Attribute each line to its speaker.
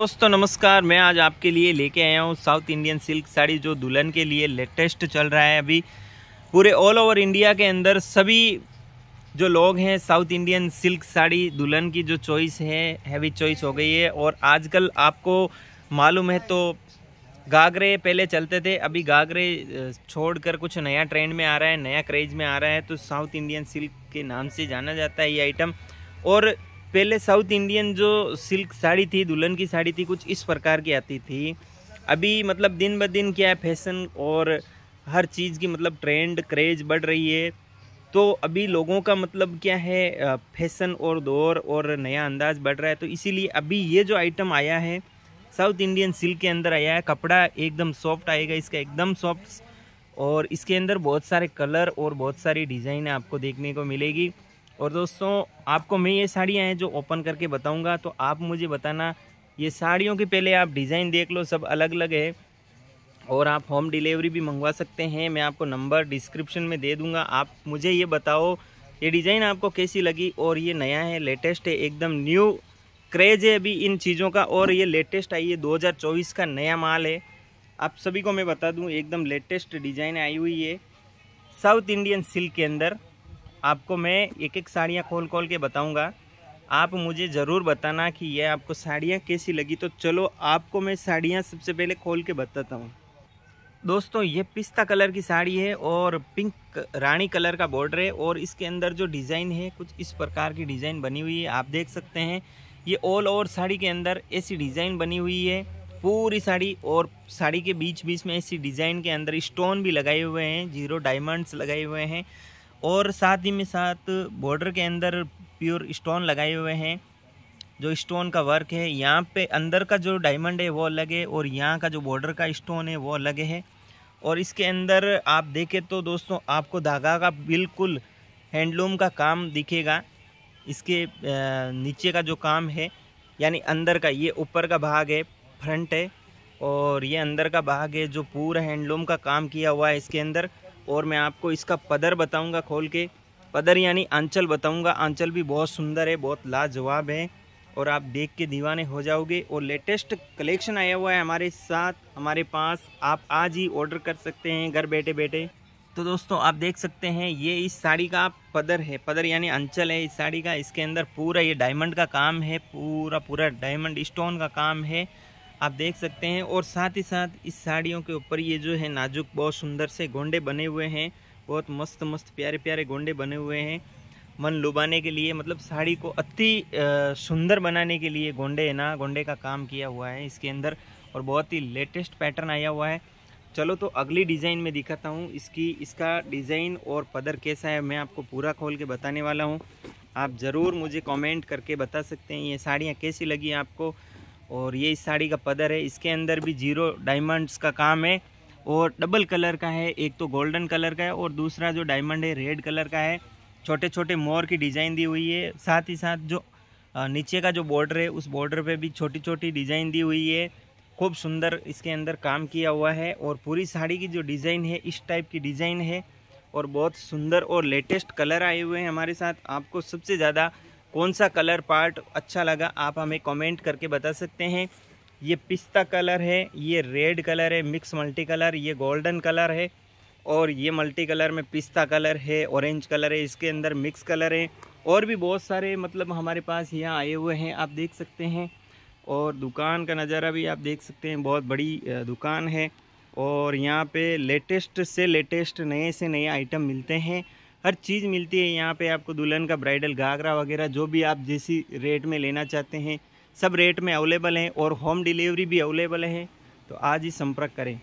Speaker 1: दोस्तों नमस्कार मैं आज आपके लिए लेके आया हूँ साउथ इंडियन सिल्क साड़ी जो दुल्हन के लिए लेटेस्ट चल रहा है अभी पूरे ऑल ओवर इंडिया के अंदर सभी जो लोग हैं साउथ इंडियन सिल्क साड़ी दुल्हन की जो चॉइस है हैवी चॉइस हो गई है और आजकल आपको मालूम है तो घाघरे पहले चलते थे अभी घाघरे छोड़कर कुछ नया ट्रेंड में आ रहा है नया क्रेज में आ रहा है तो साउथ इंडियन सिल्क के नाम से जाना जाता है ये आइटम और पहले साउथ इंडियन जो सिल्क साड़ी थी दुल्हन की साड़ी थी कुछ इस प्रकार की आती थी अभी मतलब दिन ब दिन क्या है फैशन और हर चीज़ की मतलब ट्रेंड क्रेज बढ़ रही है तो अभी लोगों का मतलब क्या है फैशन और दौर और नया अंदाज बढ़ रहा है तो इसीलिए अभी ये जो आइटम आया है साउथ इंडियन सिल्क के अंदर आया है कपड़ा एकदम सॉफ्ट आएगा इसका एकदम सॉफ्ट और इसके अंदर बहुत सारे कलर और बहुत सारी डिज़ाइन आपको देखने को मिलेगी और दोस्तों आपको मैं ये साड़ियाँ हैं जो ओपन करके बताऊँगा तो आप मुझे बताना ये साड़ियों के पहले आप डिज़ाइन देख लो सब अलग अलग है और आप होम डिलीवरी भी मंगवा सकते हैं मैं आपको नंबर डिस्क्रिप्शन में दे दूँगा आप मुझे ये बताओ ये डिज़ाइन आपको कैसी लगी और ये नया है लेटेस्ट है एकदम न्यू क्रेज है अभी इन चीज़ों का और ये लेटेस्ट आई है 2024 का नया माल है आप सभी को मैं बता दूं एकदम लेटेस्ट डिज़ाइन आई हुई है साउथ इंडियन सिल्क के अंदर आपको मैं एक एक साड़ियाँ खोल खोल के बताऊँगा आप मुझे ज़रूर बताना कि यह आपको साड़ियाँ कैसी लगी तो चलो आपको मैं साड़ियाँ सबसे पहले खोल के बताता हूँ दोस्तों ये पिस्ता कलर की साड़ी है और पिंक रानी कलर का बॉर्डर है और इसके अंदर जो डिज़ाइन है कुछ इस प्रकार की डिज़ाइन बनी हुई है आप देख सकते हैं ये ऑल ओवर साड़ी के अंदर ऐसी डिज़ाइन बनी हुई है पूरी साड़ी और साड़ी के बीच बीच में ऐसी डिज़ाइन के अंदर स्टोन भी लगाए हुए हैं जीरो डायमंड्स लगाए हुए हैं और साथ ही में साथ बॉर्डर के अंदर प्योर स्टोन लगाए हुए हैं जो स्टोन का वर्क है यहाँ पे अंदर का जो डायमंड है वो अलग है और यहाँ का जो बॉर्डर का स्टोन है वो अलग है और इसके अंदर आप देखें तो दोस्तों आपको धागा का बिल्कुल हैंडलूम का काम दिखेगा इसके नीचे का जो काम है यानी अंदर का ये ऊपर का भाग है फ्रंट है और ये अंदर का भाग है जो पूरा हैंडलूम का काम किया हुआ है इसके अंदर और मैं आपको इसका पदर बताऊंगा खोल के पदर यानी आंचल बताऊंगा आंचल भी बहुत सुंदर है बहुत लाजवाब है और आप देख के दीवाने हो जाओगे और लेटेस्ट कलेक्शन आया हुआ है हमारे साथ हमारे पास आप आज ही ऑर्डर कर सकते हैं घर बैठे बैठे तो दोस्तों आप देख सकते हैं ये इस साड़ी का पदर है पदर यानी अंचल है इस साड़ी का इसके अंदर पूरा ये डायमंड का काम है पूरा पूरा डायमंड स्टोन का काम है आप देख सकते हैं और साथ ही साथ इस साड़ियों के ऊपर ये जो है नाजुक बहुत सुंदर से गोंडे बने हुए हैं बहुत मस्त मस्त प्यारे प्यारे गोंडे बने हुए हैं मन लुभाने के लिए मतलब साड़ी को अति सुंदर बनाने के लिए गोंडे है ना गोंडे का काम किया हुआ है इसके अंदर और बहुत ही लेटेस्ट पैटर्न आया हुआ है चलो तो अगली डिज़ाइन में दिखाता हूँ इसकी इसका डिज़ाइन और पदर कैसा है मैं आपको पूरा खोल के बताने वाला हूँ आप ज़रूर मुझे कमेंट करके बता सकते हैं ये साड़ियाँ कैसी लगी आपको और ये इस साड़ी का पदर है इसके अंदर भी जीरो डायमंड्स का काम है और डबल कलर का है एक तो गोल्डन कलर का है और दूसरा जो डायमंड है रेड कलर का है छोटे छोटे मोर की डिज़ाइन दी हुई है साथ ही साथ जो नीचे का जो बॉर्डर है उस बॉर्डर पे भी छोटी छोटी डिज़ाइन दी हुई है खूब सुंदर इसके अंदर काम किया हुआ है और पूरी साड़ी की जो डिज़ाइन है इस टाइप की डिज़ाइन है और बहुत सुंदर और लेटेस्ट कलर आए हुए हैं हमारे साथ आपको सबसे ज़्यादा कौन सा कलर पार्ट अच्छा लगा आप हमें कमेंट करके बता सकते हैं ये पिस्ता कलर है ये रेड कलर है मिक्स मल्टी कलर ये गोल्डन कलर है और ये मल्टी कलर में पिस्ता कलर है ऑरेंज कलर है इसके अंदर मिक्स कलर है और भी बहुत सारे मतलब हमारे पास यहाँ आए हुए हैं आप देख सकते हैं और दुकान का नज़ारा भी आप देख सकते हैं बहुत बड़ी दुकान है और यहाँ पे लेटेस्ट से लेटेस्ट नए से नए आइटम मिलते हैं हर चीज़ मिलती है यहाँ पे आपको दुल्हन का ब्राइडल घाघरा वगैरह जो भी आप जैसी रेट में लेना चाहते हैं सब रेट में अवेलेबल हैं और होम डिलीवरी भी अवेलेबल है तो आज ही संपर्क करें